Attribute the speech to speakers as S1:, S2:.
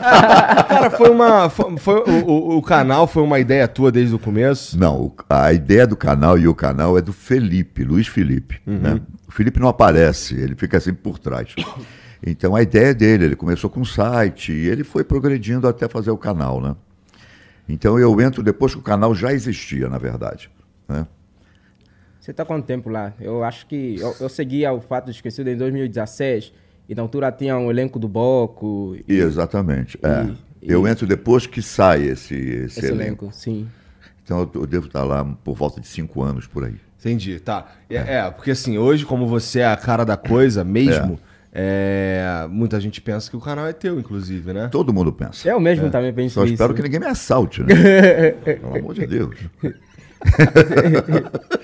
S1: Cara, foi uma. Foi, foi o, o, canal foi uma ideia tua desde o começo? Não,
S2: a ideia do canal e o canal é do Felipe, Luiz Felipe. Uhum. Né? O Felipe não aparece, ele fica sempre assim por trás. Então a ideia é dele, ele começou com o site e ele foi progredindo até fazer o canal, né? Então eu entro depois que o canal já existia, na
S3: verdade. Né? Você está quanto tempo lá? Eu acho que. Eu, eu segui o fato de esquecido em 2016. E então, na altura tinha é um elenco do Boco. E, Exatamente. É. E, é. e, eu
S2: entro depois que sai esse, esse, esse elenco. elenco. Sim. Então eu, eu, devo estar lá por volta de cinco anos por aí.
S1: Entendi, tá. É, é. é porque assim, hoje, como você é a cara da coisa mesmo. É, é muita gente pensa que o canal é teu, inclusive, né? Todo mundo pensa. Eu mesmo é. também penso Só espero que ninguém me assalte, né?
S4: Pelo amor de Deus.